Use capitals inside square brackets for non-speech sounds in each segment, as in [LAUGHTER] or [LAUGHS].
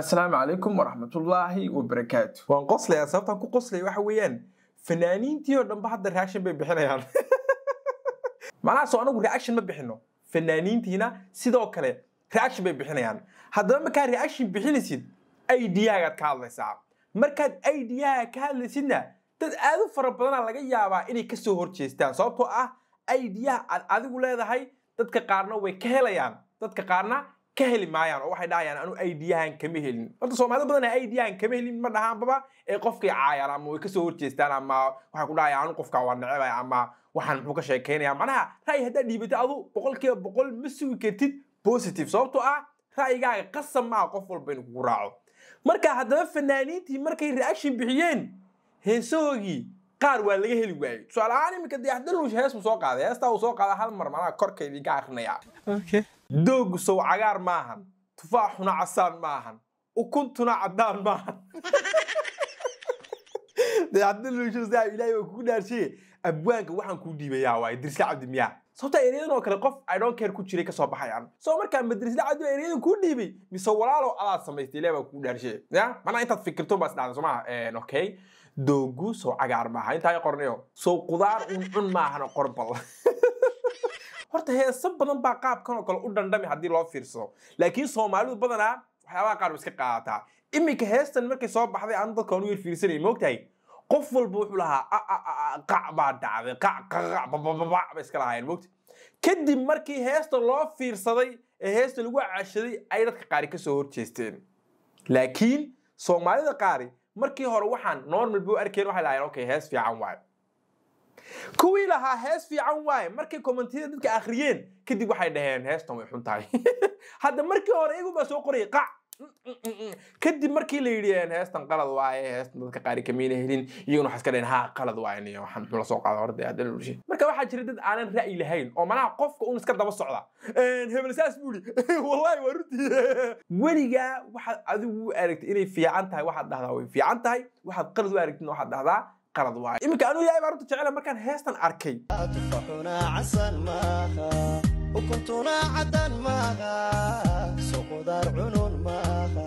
asalaamu calaykum waraxmatullaahi wabarakaatu waan qoslaya sababtaan ku qoslaya waxa weeyaan fanaaniintii oo dhanba hadda raashin bay bixinayaan [LAUGHS] macnaha soo anagu reaction ma bixino fanaaniintiina sidoo kale reaction bay bixinayaan haddaba markaad reaction bixinaysid ideyagaad ka hadlaysaa markaad ideyaha ka hadlaysidna dad aad u fara badanaa laga yaabaa inay ka soo horjeestaan sababtoo ah ideyaha aad adigu leedahay dadka qaarna way ka helayaan dadka qaarna ka heli maayaan oo waxay dhahayaan anu idiyahan kama helin horta soomaalida badan idiyahan kama helin ma dhahaanbaba ee qofkay caayaan ama way kasoo horjeestaan ama waxay ku dhahayaan anu qofkaa waa necebay ama waxaan muxuu ka sheekaynaya macnaha ra'yi haddaad dhiibato adu boqol boqol ma sugi kartid positive sababtoo ah ra'yigaaga qasab maaha qof walba in kugu raaco marka haddaba fanaaniintii markay reaction bixiyeen heesahoogii qaar waa laga heli waayey tusaale ahaan iminka dayaxdaluush hees soo qaaday heestaa uu soo qaaday hal mar macnaha korkaydiinka akrinaya doogu sow cagaar maahan tufaaxuna casaan maahan ukuntuna cadaan maahan [LAUGHS] ilaahay waa kugu dhaarshaye abwaanka waxaan kuu dhiibayaa waaye dirsla cabdi miyaa sababtaa eryadanoo kale qof idhonkeer ku jiray kasoo baxayaan soo markaa ma dirsla cabdi baa eryadan kuu dhiibay mise walaalow adaad samaystay ilaahay baa kugu dhaarshaye ya manaa intaad fikirto baa isdhacda soo okay doogu sow cagaar maaha intaa qornayo sow qudaar uun cun maahan oo qorbal [LAUGHS] horta heese badan baa qaabkan oo kale u dhandhami haddii loo fiirsado laakiin soomaalidu badanaa waxyaabaha qaar iska qaadataa iminka heestan markay soo baxday aan dadka aan yar fiirsanay moogtahay qof walba wuxuu lahaa qac baa dhacday qacqaqac iska lahaayeen moogta kadib markii heesta loo fiirsaday ee heesta lagu cashaday ay dadka qaari ka soo horjeesteen laakiin soomaalida qaari markii hore waxaan normal buu arkeen waxay lahayeen okay hees fiican waayo kuwii lahaa hees fiican waaye markay kommentiyada dadka akhriyeen kadib waxay dhaheen heestan way xun tahay [LAUGHS] hadda markii hore iyagu baa soo qorayay qac [LAUGHS] kadib markii la yidhi heestan qalad waaye heestan dadka qaari kamayna helin iyaguna waxaa iska dhahen haa qalad waaye waxaan muxuu la soo qaada horda hadda lulshay marka waxaa jira dad aanan ra'yi lahayn oo manaha qofka un iska daba socda hebel buu yidhi [LAUGHS] wallahi waa runtii weligaa waxaad adigu aragtay inay fiican tahay waxaad dhahdaa way fiican tahay waxaad qalad u aragtidna waxaad dhahdaa qalad waay iminka anuu yahay baan runta jecela markaan heestan arkay ukuntuna cadaan maaha soo qudaar cunun maaha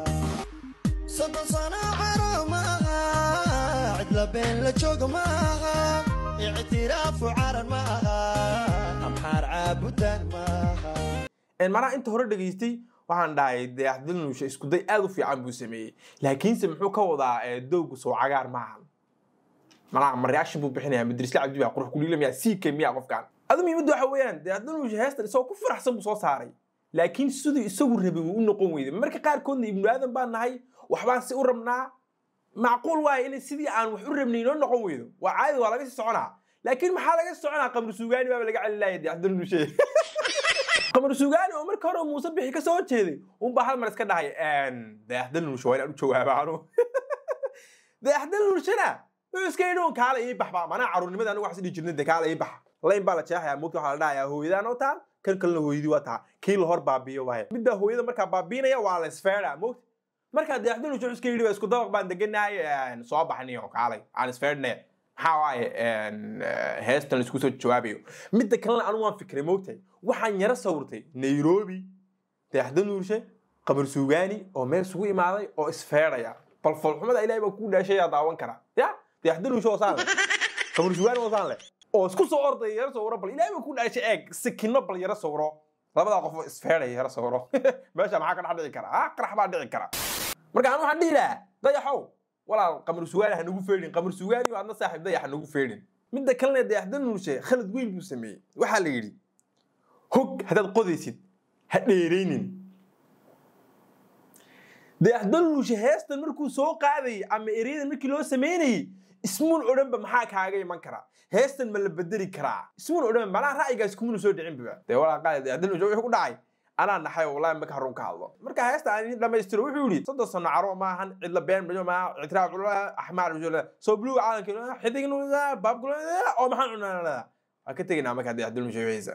soddon sano caro maaha cidla been la joogo maaha ictiraafu caran maaha amxaar caabudaan maaha manaa inta hore dhegaystay waxaan dhahay dee axdilnuusha iskuday aad u fiican buu sameeyey laakiinse muxuu ka wadaa dowgu soo cagaar maahan malaha maryaashi saaray laakiin siduu isagu rabay wuu u noqon weyday marka qaarkoodna ibnu aadan baan nahay [LAUGHS] [LAUGHS] iska idhow kaala ii baxba maanaa carruurnimada anigu waxas dhihi eh, oo meel isugu imaaday oo isfeedhaya bal ilaahay baa kuu dhaashaya daawan karaa ya dee axdalu shoosaan leh kaburshugaan hoosaan leh oo isku soo ordaya yaro sawiro bal ilaahay ku dhasha eeg sikino bal yaro sawiro labada qof isfeedhaya yaro sawiro meesha maxaa ka dhex dhici kara ah qarax baa dhici kara marka aan waxaan dhihi lahaa dayaxow walaal qamar sugaani ha feedhin qamar sugaani waadna saaxiib dayax ha feedhin midda kalena dee axdanuushe khalad weyn buu sameeyey waxaa la yidhi hog haddaad qodaysid ha dheeraynin dayaxdanuushe heestan markuu soo qaadayay ama ereyada markii loo samaynayay ismuun odhanba maxaa kaaga iman karaa heestan ma la bedeli karaa ismuun odhanba macnaha ra'yigaas kumuna soo dhicinba dee walaaqaad ku dhacay anaa naxay wallaahi marka harun ka hadlo marka heesta aan idin dhamaystiro wuxuu yidhi soddon sano caro maahan cidla been bajo maaha ictiraaf axmaar bajola soo buluga caalamka ah, xidignu baabgula oo maxaan cunaa waa ka tegaynaa marka adilnujo heesa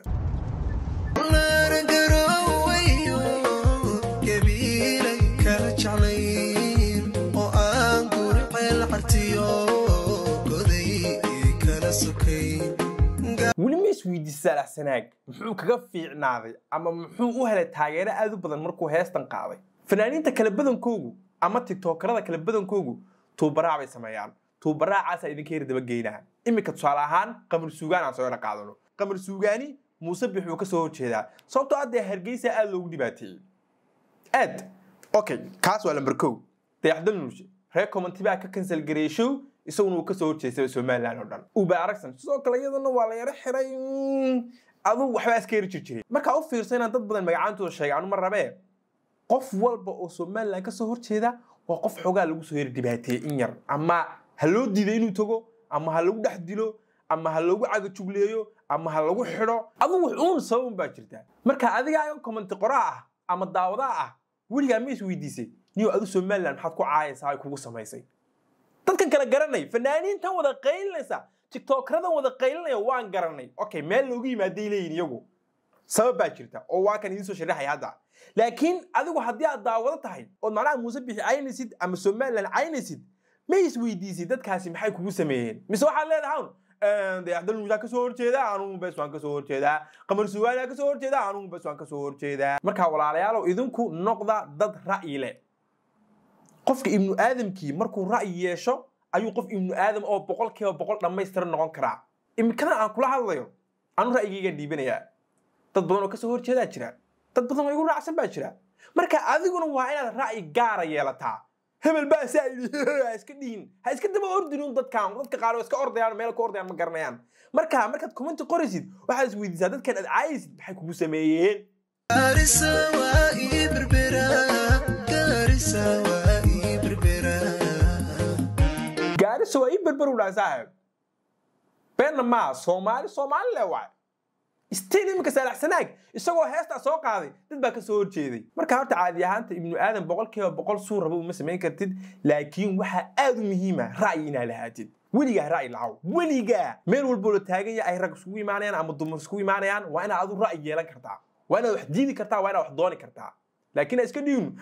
isweydiisaa lah muxuu kaga fiicnaaday ama muxuu u helay taageero aad u badan markuu heestan qaaday fanaaniinta kala badankoogu ama tigtookarada kala badankoogu tuubaraac bay sameeyaan tuubaraacaasaa idinka daba dabageynaha iminka tusaale ahaan qamar suugaan aan soo qaadano qamar suugaani muuse bix uu ka soo horjeedaa sababtoo ah addee hargeysa aad loogu dhibaateeyey aad okay kaas waa lamber kow dayaxdal nuushe reer komanti ka kansalgareeshow isaguna uu kasoo horjeestaba somalilan oo dhan uba aragsan sidoo kale iyadana waa la yaro xiray aduu waxbaa iska yar markaa u fiirsa inaan dad badan magacaantooda sheegay anuma qof walba oo somalilan kasoo horjeeda waa qof xoogaa lagu soo yara dhibaateeyey in yar ama ha loo diiday inuu tago ama ha lagu dhex dilo ama ha loogu cagajugleeyo ama ha lagu xidho aduu wuxuun sababun baa jirtaa marka adigaa komanti qoraa ah ama daawadaa ah weligaa ma is niyo adu somalilan maxaad ku caayaysaa ay kugu samaysay dadkan kala garanay fanaaniintan wada qaylinaysa tiktokradan wada qaylinaya waan garanay okay meel loogu yimaaday leeyihin iyagu sabab baa jirta oo waa kan idinsoo sharaxaya hadda laakiin adigu haddii aad daawado tahay ood macnaha muuse bixi caynaysid ama somaliland caynaysid ma isweydiisid dadkaasi maxay kugu sameeyeen mise waxaad leedahay dayaxdalnuusaa kasoo horjeedaa anugu bes waan kasoo horjeedaa qamar suwaanaa kasoo horjeedaa anugu bes waan kasoo horjeedaa markaa walaalayaalow idinku noqda dad ra'yi leh qofka ibnu aadamkii markuu ra'yi yeesho ayuu qof ibnu aadam oo boqol kiiba boqol dhammaystira noqon karaa imikana aan kula hadlayo anu ra'yigaygaan dhiibanayaa dad badan oo kasoo horjeedaa jira dad badan oo igu raacsan baa jira marka adiguna waa inaad ra'yi gaara yeelataa hebel baa saa [LAUGHS] ha iska dhihin ha iska daba ordinuun dadkan dadka qaar iska ordayaan meel ka ordayaan ma garanayaan marka markaad commenti qoraysid waxaad isweydiisaa dadkan aad caayaysid maxay kugu sameeyeen swa'i berber u dhahay saaxiib beenna soomaali soomaali le waay stadiumka saalaxsanaag isagoo heestaa soo qaaday dad baa ka soo horjeeday marka horta caadi ahaanta ibnu aadam boqolkiiba boqol suu raba uma samayn kartid laakiin waxaa aad u muhiima ra'yi inaad lahaatid weligaa ra'yi lacaw weligaa meel walbo la taaganya ay rag isugu imaanayaan ama dumar iskugu imaanayaan waa inaad adu ra'yi yeelan kartaa waa inaad wax diidi kartaa waa inaad wax dooni kartaa laakiin iska dhiinu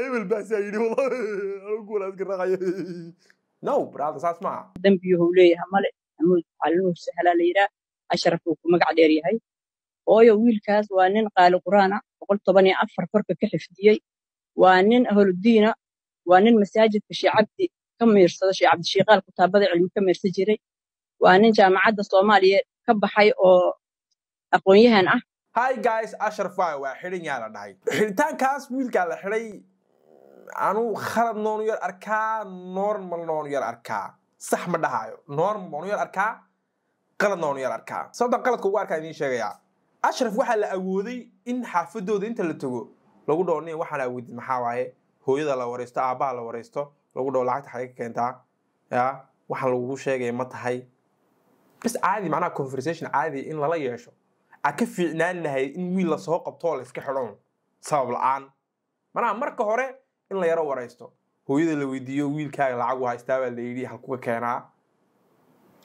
hebel baasaa yidhi wallahi anugu walaad ka dambiuhu leeyaha male maxamuud calinuur sahalaa layihaa ashraf uu ku magac dheer yahay hooyo wiilkaas waa nin qaali quraana boqol toban iyo afar korka ka xifdiyey waa nin aholudiina waa nin masaajidka cabdi ka miirsada shee cabdishiikaal kutaabada cilmi ka miirsan jiray waa nin jaamacadda soomaaliya ka baxay oo aqoonyahan ah hi guys ashraf waa xidhan yaa la dhahay xidhitaankaas wiilkaa la xidhay anu khalad noonu yar arkaa normal noonu yar arkaa sax ma dhahaayo normal noonu yar arkaa qalad noonu yar arkaa sababtan qaladka ugu arkaa idiin sheegayaa ashraf waxaa la awooday in xaafadooda inta la tago lagu dhoo nin waxaan awoodin maxaa waaye hooyada la waraysto aabbaha la waraysto lagu dhoo lacagta xagay ka keentaa ya waxaan lagugu sheegaya ma tahay bis caadi macnaha conversation caadi in lala yeesho a ka fiicnaan lahay in wiil lasoo qabto qabtoo la iska xidhoon sabab la-aan macnaha marka hore in la yaro waraysto hooyada la weydiiyo wiilkaaga lacag u lacagu haystaabaa layidhi halkuga keenaa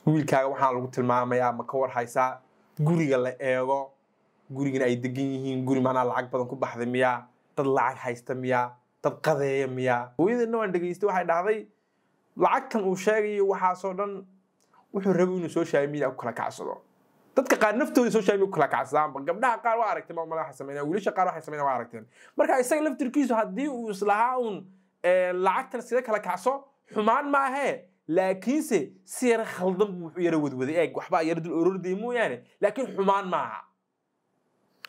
wiilkaaga waxaa lagu tilmaamayaa ma ka war haysaa guriga la eego gurigana ay degan yihiin guri maanaa lacag badan ku baxday miyaa dad lacag haysta miyaa dad qadeeya miyaa hooyadana waan dhegaystay waxay dhahday lacagtan uu sheegayo waxaasoo dhan wuxuu rabo inuu soo social media ku kala kacsado dadka qaar naftooda social media ku kala kacsaanba gabdhaha qaar waa aragtay mal male waxay wiilasha qaar waxay sameynayaan waa aragteen marka isaga laftirkiisu haddii uu islahaa uun eh, lacagtan sida kala kacso xumaan maahee laakiinse si yara khaldan buu wuxuu yara wadwaday eeg waxbaa yara dul ororday mooyaane laakiin xumaan maaha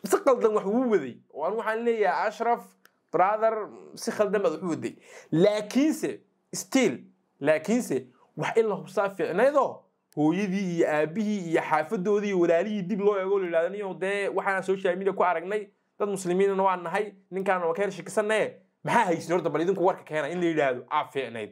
si khaldan wax wuu waday oo anu waxaan leeyahay ashraf brother si khaldan baad wax waday laakiinse still laakiinse wax in hubsaa fiicnaydo hooyadii iyo aabihii iyo xaafadoodii iyo walaalihii dib loo eego la yidhahdo niyo dee waxaanaan social media ku aragnay dad muslimiinna waan nahay ninkaana waa ka her shikisanae maxaa haysin horta bal idinku warka keena in la yidhaahdo aa fiicnayd